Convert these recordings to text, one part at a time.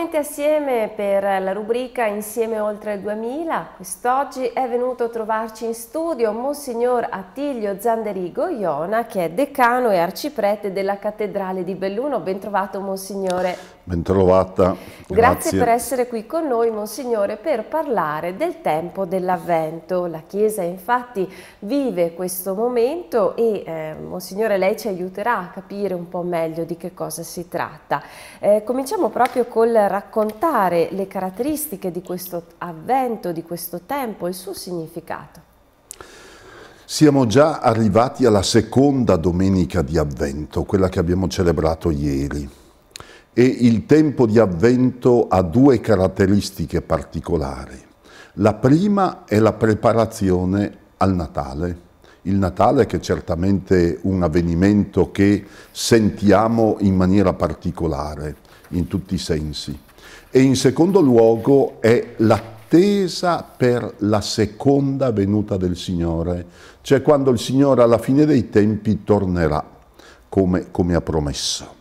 Nuovamente assieme per la rubrica Insieme oltre 2000, quest'oggi è venuto a trovarci in studio Monsignor Attilio Zanderigo Iona, che è decano e arciprete della Cattedrale di Belluno. Ben trovato Monsignore. Bentrovata. Grazie. Grazie per essere qui con noi, Monsignore, per parlare del tempo dell'Avvento. La Chiesa infatti vive questo momento e, eh, Monsignore, lei ci aiuterà a capire un po' meglio di che cosa si tratta. Eh, cominciamo proprio col raccontare le caratteristiche di questo Avvento, di questo tempo, il suo significato. Siamo già arrivati alla seconda domenica di Avvento, quella che abbiamo celebrato ieri. E il tempo di avvento ha due caratteristiche particolari. La prima è la preparazione al Natale. Il Natale che è certamente un avvenimento che sentiamo in maniera particolare, in tutti i sensi. E in secondo luogo è l'attesa per la seconda venuta del Signore, cioè quando il Signore alla fine dei tempi tornerà, come, come ha promesso.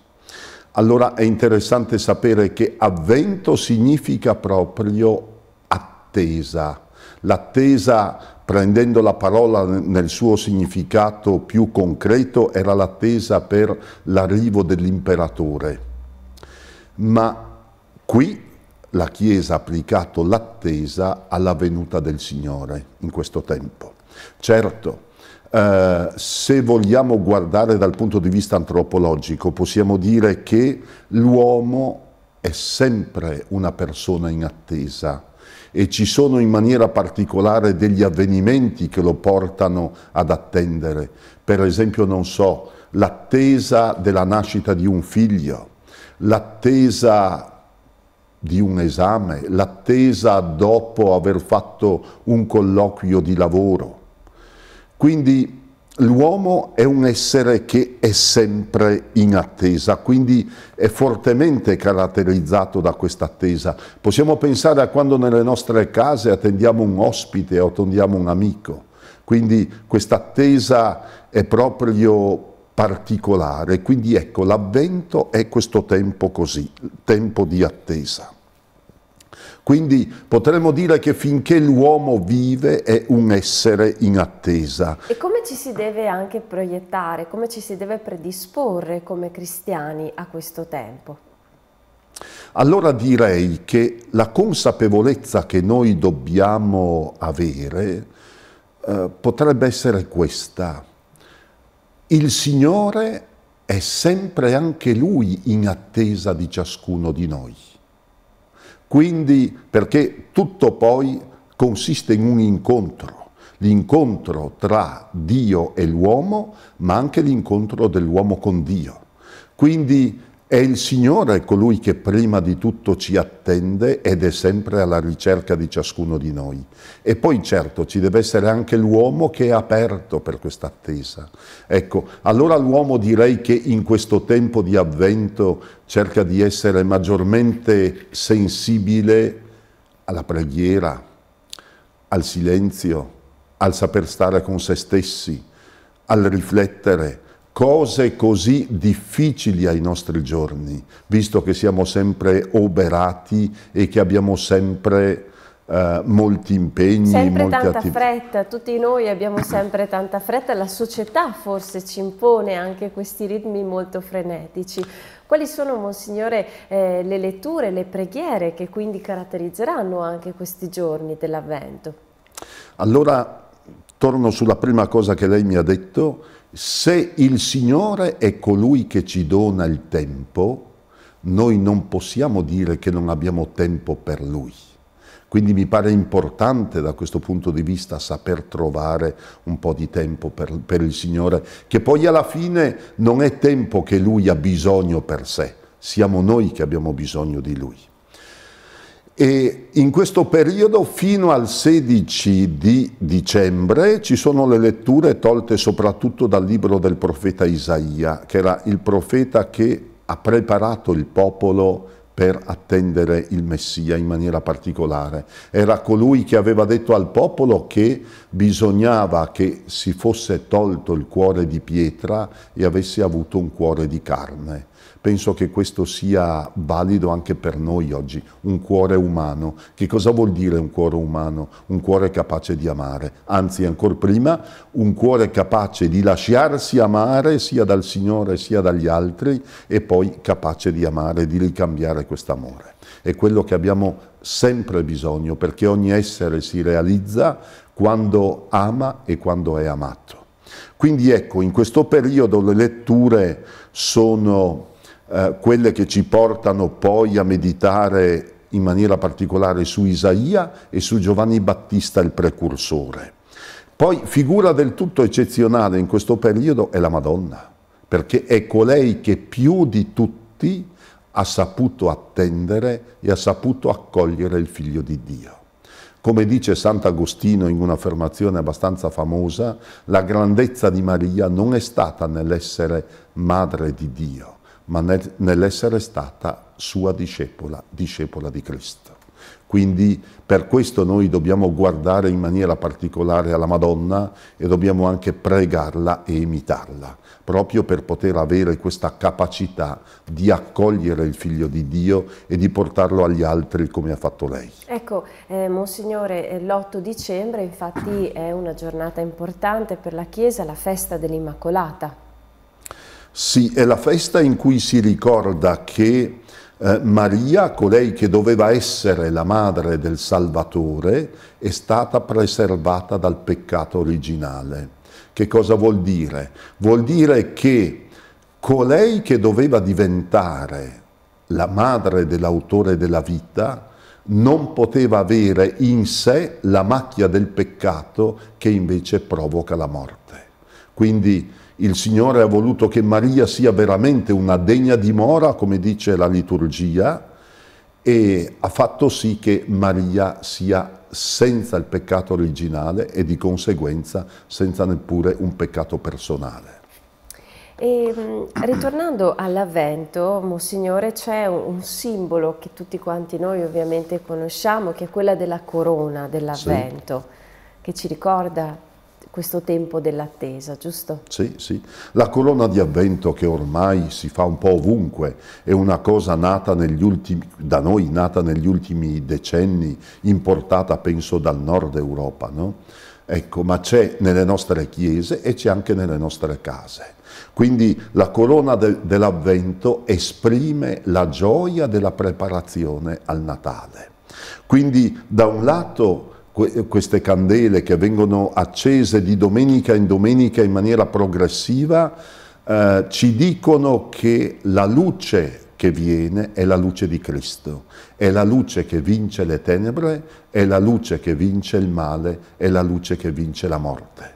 Allora è interessante sapere che avvento significa proprio attesa. L'attesa, prendendo la parola nel suo significato più concreto, era l'attesa per l'arrivo dell'imperatore. Ma qui la Chiesa ha applicato l'attesa alla venuta del Signore in questo tempo. Certo, eh, se vogliamo guardare dal punto di vista antropologico, possiamo dire che l'uomo è sempre una persona in attesa e ci sono in maniera particolare degli avvenimenti che lo portano ad attendere. Per esempio, non so, l'attesa della nascita di un figlio, l'attesa di un esame, l'attesa dopo aver fatto un colloquio di lavoro. Quindi l'uomo è un essere che è sempre in attesa, quindi è fortemente caratterizzato da questa attesa. Possiamo pensare a quando nelle nostre case attendiamo un ospite o attendiamo un amico. Quindi questa attesa è proprio particolare, quindi ecco, l'avvento è questo tempo così, tempo di attesa. Quindi potremmo dire che finché l'uomo vive è un essere in attesa. E come ci si deve anche proiettare, come ci si deve predisporre come cristiani a questo tempo? Allora direi che la consapevolezza che noi dobbiamo avere eh, potrebbe essere questa. Il Signore è sempre anche Lui in attesa di ciascuno di noi. Quindi, perché tutto poi consiste in un incontro, l'incontro tra Dio e l'uomo, ma anche l'incontro dell'uomo con Dio. Quindi è il Signore colui che prima di tutto ci attende ed è sempre alla ricerca di ciascuno di noi. E poi certo ci deve essere anche l'uomo che è aperto per questa attesa. Ecco, allora l'uomo direi che in questo tempo di avvento cerca di essere maggiormente sensibile alla preghiera, al silenzio, al saper stare con se stessi, al riflettere, cose così difficili ai nostri giorni, visto che siamo sempre oberati e che abbiamo sempre eh, molti impegni, sempre molte tanta attività. fretta, tutti noi abbiamo sempre tanta fretta, la società forse ci impone anche questi ritmi molto frenetici. Quali sono, Monsignore, eh, le letture, le preghiere che quindi caratterizzeranno anche questi giorni dell'Avvento? Allora, torno sulla prima cosa che lei mi ha detto, se il Signore è colui che ci dona il tempo, noi non possiamo dire che non abbiamo tempo per Lui. Quindi mi pare importante da questo punto di vista saper trovare un po' di tempo per, per il Signore, che poi alla fine non è tempo che Lui ha bisogno per sé, siamo noi che abbiamo bisogno di Lui. E in questo periodo fino al 16 di dicembre ci sono le letture tolte soprattutto dal libro del profeta Isaia, che era il profeta che ha preparato il popolo per attendere il Messia in maniera particolare. Era colui che aveva detto al popolo che bisognava che si fosse tolto il cuore di pietra e avesse avuto un cuore di carne Penso che questo sia valido anche per noi oggi, un cuore umano. Che cosa vuol dire un cuore umano? Un cuore capace di amare, anzi ancora prima, un cuore capace di lasciarsi amare sia dal Signore sia dagli altri e poi capace di amare, di ricambiare quest'amore. È quello che abbiamo sempre bisogno perché ogni essere si realizza quando ama e quando è amato. Quindi ecco, in questo periodo le letture sono eh, quelle che ci portano poi a meditare in maniera particolare su Isaia e su Giovanni Battista il precursore. Poi figura del tutto eccezionale in questo periodo è la Madonna, perché è colei che più di tutti ha saputo attendere e ha saputo accogliere il figlio di Dio. Come dice Sant'Agostino in un'affermazione abbastanza famosa, la grandezza di Maria non è stata nell'essere madre di Dio, ma nel, nell'essere stata sua discepola, discepola di Cristo. Quindi per questo noi dobbiamo guardare in maniera particolare alla Madonna e dobbiamo anche pregarla e imitarla, proprio per poter avere questa capacità di accogliere il Figlio di Dio e di portarlo agli altri come ha fatto lei. Ecco, eh, Monsignore, eh, l'8 dicembre infatti è una giornata importante per la Chiesa, la festa dell'Immacolata. Sì, è la festa in cui si ricorda che eh, Maria, colei che doveva essere la madre del Salvatore, è stata preservata dal peccato originale. Che cosa vuol dire? Vuol dire che colei che doveva diventare la madre dell'autore della vita non poteva avere in sé la macchia del peccato che invece provoca la morte. Quindi il Signore ha voluto che Maria sia veramente una degna dimora, come dice la liturgia, e ha fatto sì che Maria sia senza il peccato originale e di conseguenza senza neppure un peccato personale. E, ehm, ritornando all'Avvento, Monsignore, c'è un simbolo che tutti quanti noi ovviamente conosciamo, che è quella della corona dell'Avvento, sì. che ci ricorda questo tempo dell'attesa, giusto? Sì, sì. La corona di avvento che ormai si fa un po' ovunque è una cosa nata negli ultimi, da noi nata negli ultimi decenni, importata penso dal nord Europa, no? Ecco, ma c'è nelle nostre chiese e c'è anche nelle nostre case. Quindi la corona de dell'avvento esprime la gioia della preparazione al Natale. Quindi da un lato que queste candele che vengono accese di domenica in domenica in maniera progressiva, eh, ci dicono che la luce che viene è la luce di Cristo, è la luce che vince le tenebre, è la luce che vince il male, è la luce che vince la morte.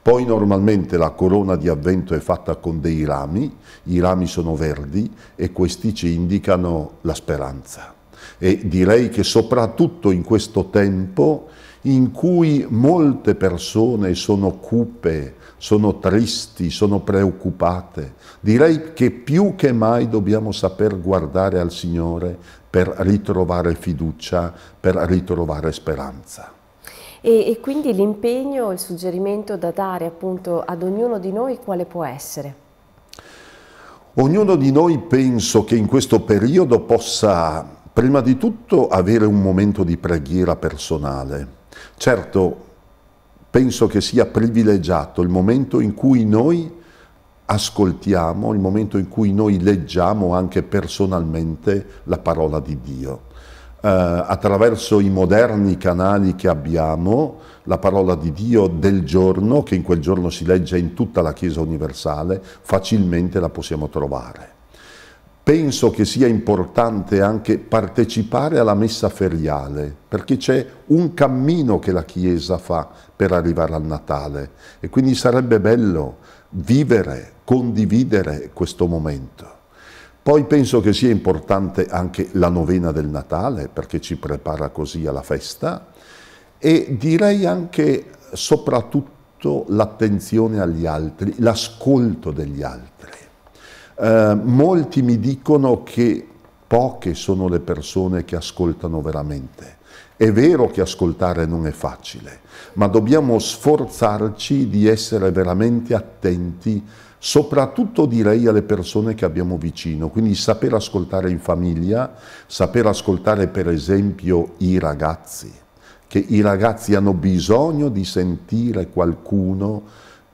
Poi normalmente la corona di avvento è fatta con dei rami, i rami sono verdi e questi ci indicano la speranza. E direi che soprattutto in questo tempo in cui molte persone sono cupe, sono tristi, sono preoccupate. Direi che più che mai dobbiamo saper guardare al Signore per ritrovare fiducia, per ritrovare speranza. E, e quindi l'impegno, il suggerimento da dare appunto ad ognuno di noi quale può essere? Ognuno di noi penso che in questo periodo possa prima di tutto avere un momento di preghiera personale Certo, penso che sia privilegiato il momento in cui noi ascoltiamo, il momento in cui noi leggiamo anche personalmente la parola di Dio. Eh, attraverso i moderni canali che abbiamo, la parola di Dio del giorno, che in quel giorno si legge in tutta la Chiesa universale, facilmente la possiamo trovare penso che sia importante anche partecipare alla messa feriale, perché c'è un cammino che la Chiesa fa per arrivare al Natale e quindi sarebbe bello vivere, condividere questo momento. Poi penso che sia importante anche la novena del Natale, perché ci prepara così alla festa, e direi anche soprattutto l'attenzione agli altri, l'ascolto degli altri eh, molti mi dicono che poche sono le persone che ascoltano veramente. È vero che ascoltare non è facile, ma dobbiamo sforzarci di essere veramente attenti, soprattutto direi alle persone che abbiamo vicino. Quindi saper ascoltare in famiglia, saper ascoltare per esempio i ragazzi, che i ragazzi hanno bisogno di sentire qualcuno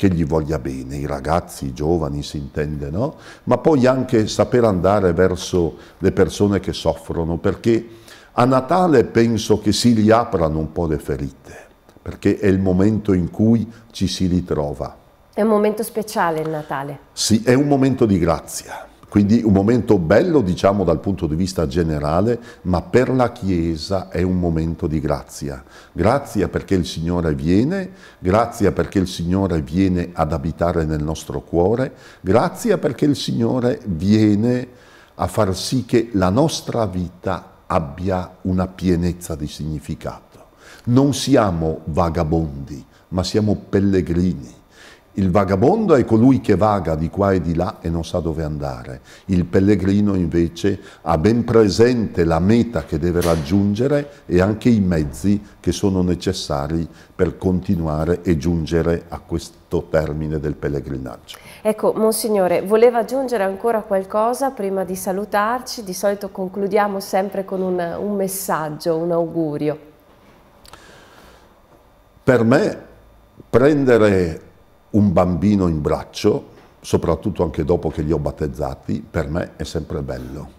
che gli voglia bene, i ragazzi, i giovani si intende, no? Ma poi anche saper andare verso le persone che soffrono, perché a Natale penso che si riaprano un po' le ferite, perché è il momento in cui ci si ritrova. È un momento speciale il Natale. Sì, è un momento di grazia quindi un momento bello, diciamo, dal punto di vista generale, ma per la Chiesa è un momento di grazia. Grazia perché il Signore viene, grazia perché il Signore viene ad abitare nel nostro cuore, grazia perché il Signore viene a far sì che la nostra vita abbia una pienezza di significato. Non siamo vagabondi, ma siamo pellegrini il vagabondo è colui che vaga di qua e di là e non sa dove andare. Il pellegrino invece ha ben presente la meta che deve raggiungere e anche i mezzi che sono necessari per continuare e giungere a questo termine del pellegrinaggio. Ecco, Monsignore, voleva aggiungere ancora qualcosa prima di salutarci? Di solito concludiamo sempre con un, un messaggio, un augurio. Per me prendere un bambino in braccio, soprattutto anche dopo che li ho battezzati, per me è sempre bello.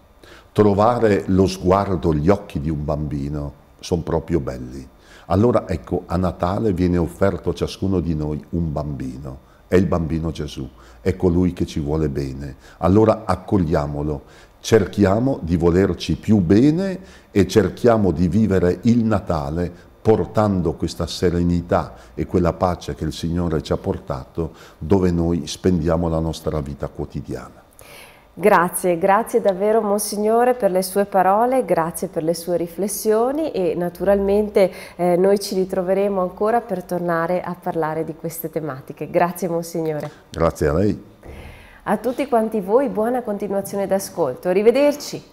Trovare lo sguardo, gli occhi di un bambino sono proprio belli. Allora ecco, a Natale viene offerto a ciascuno di noi un bambino. È il bambino Gesù, è colui che ci vuole bene. Allora accogliamolo, cerchiamo di volerci più bene e cerchiamo di vivere il Natale portando questa serenità e quella pace che il Signore ci ha portato dove noi spendiamo la nostra vita quotidiana. Grazie, grazie davvero Monsignore per le sue parole, grazie per le sue riflessioni e naturalmente eh, noi ci ritroveremo ancora per tornare a parlare di queste tematiche. Grazie Monsignore. Grazie a lei. A tutti quanti voi buona continuazione d'ascolto. Arrivederci.